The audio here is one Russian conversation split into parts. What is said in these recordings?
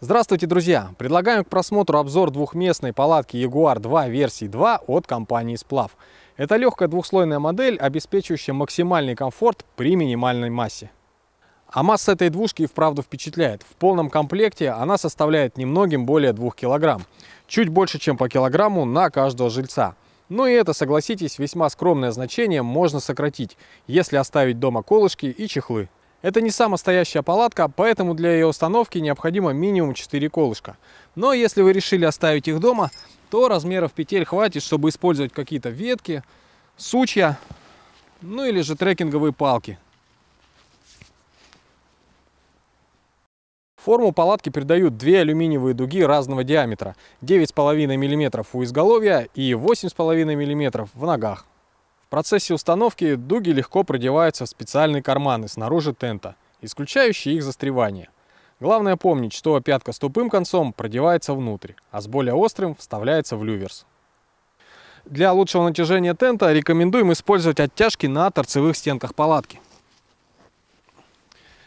Здравствуйте, друзья! Предлагаем к просмотру обзор двухместной палатки Jaguar 2 версии 2 от компании Сплав. Это легкая двухслойная модель, обеспечивающая максимальный комфорт при минимальной массе. А масса этой двушки и вправду впечатляет. В полном комплекте она составляет немногим более 2 килограмм. Чуть больше, чем по килограмму на каждого жильца. Но ну и это, согласитесь, весьма скромное значение можно сократить, если оставить дома колышки и чехлы. Это не самостоящая палатка, поэтому для ее установки необходимо минимум 4 колышка. Но если вы решили оставить их дома, то размеров петель хватит, чтобы использовать какие-то ветки, сучья, ну или же трекинговые палки. Форму палатки придают две алюминиевые дуги разного диаметра, 9,5 мм у изголовья и 8,5 мм в ногах. В процессе установки дуги легко продеваются в специальные карманы снаружи тента, исключающие их застревание. Главное помнить, что пятка с тупым концом продевается внутрь, а с более острым вставляется в люверс. Для лучшего натяжения тента рекомендуем использовать оттяжки на торцевых стенках палатки.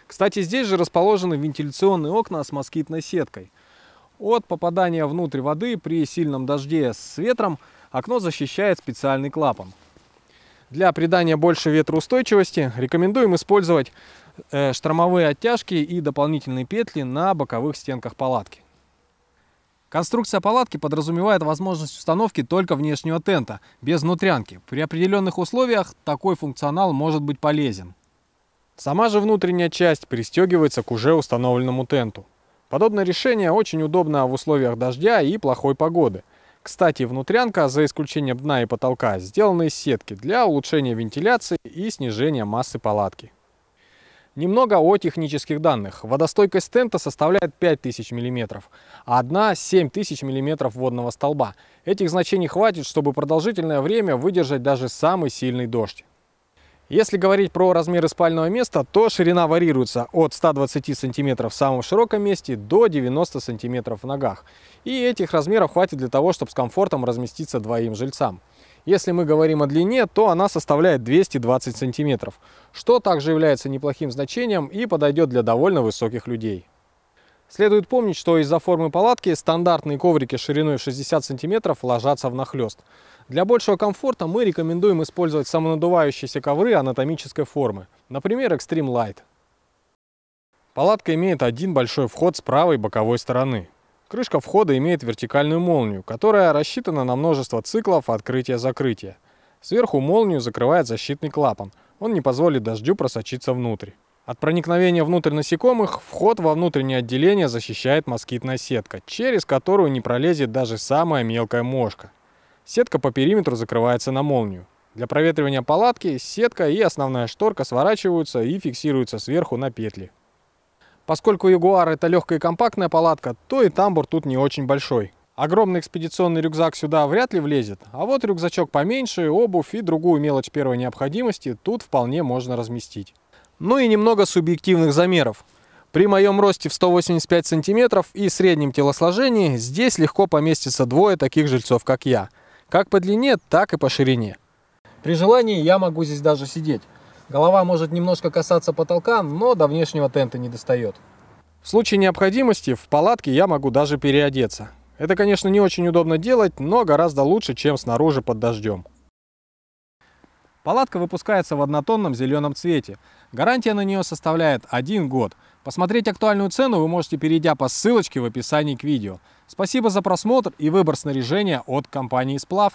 Кстати, здесь же расположены вентиляционные окна с москитной сеткой. От попадания внутрь воды при сильном дожде с ветром окно защищает специальный клапан. Для придания больше ветроустойчивости рекомендуем использовать э, штормовые оттяжки и дополнительные петли на боковых стенках палатки. Конструкция палатки подразумевает возможность установки только внешнего тента, без внутрянки. При определенных условиях такой функционал может быть полезен. Сама же внутренняя часть пристегивается к уже установленному тенту. Подобное решение очень удобно в условиях дождя и плохой погоды – кстати, внутрянка, за исключением дна и потолка, сделана из сетки для улучшения вентиляции и снижения массы палатки. Немного о технических данных. Водостойкость тента составляет 5000 мм, а одна 7000 мм водного столба. Этих значений хватит, чтобы продолжительное время выдержать даже самый сильный дождь. Если говорить про размеры спального места, то ширина варьируется от 120 сантиметров в самом широком месте до 90 сантиметров в ногах. И этих размеров хватит для того, чтобы с комфортом разместиться двоим жильцам. Если мы говорим о длине, то она составляет 220 сантиметров, что также является неплохим значением и подойдет для довольно высоких людей. Следует помнить, что из-за формы палатки стандартные коврики шириной 60 см ложатся в нахлест. Для большего комфорта мы рекомендуем использовать самонадувающиеся ковры анатомической формы, например, Extreme Light. Палатка имеет один большой вход с правой боковой стороны. Крышка входа имеет вертикальную молнию, которая рассчитана на множество циклов открытия-закрытия. Сверху молнию закрывает защитный клапан, он не позволит дождю просочиться внутрь. От проникновения внутрь насекомых вход во внутреннее отделение защищает москитная сетка, через которую не пролезет даже самая мелкая мошка. Сетка по периметру закрывается на молнию. Для проветривания палатки сетка и основная шторка сворачиваются и фиксируются сверху на петли. Поскольку Ягуар это легкая и компактная палатка, то и тамбур тут не очень большой. Огромный экспедиционный рюкзак сюда вряд ли влезет, а вот рюкзачок поменьше, обувь и другую мелочь первой необходимости тут вполне можно разместить ну и немного субъективных замеров. При моем росте в 185 сантиметров и среднем телосложении здесь легко поместится двое таких жильцов, как я. Как по длине, так и по ширине. При желании я могу здесь даже сидеть. Голова может немножко касаться потолка, но до внешнего тента не достает. В случае необходимости в палатке я могу даже переодеться. Это, конечно, не очень удобно делать, но гораздо лучше, чем снаружи под дождем. Палатка выпускается в однотонном зеленом цвете. Гарантия на нее составляет один год. Посмотреть актуальную цену вы можете, перейдя по ссылочке в описании к видео. Спасибо за просмотр и выбор снаряжения от компании «Сплав».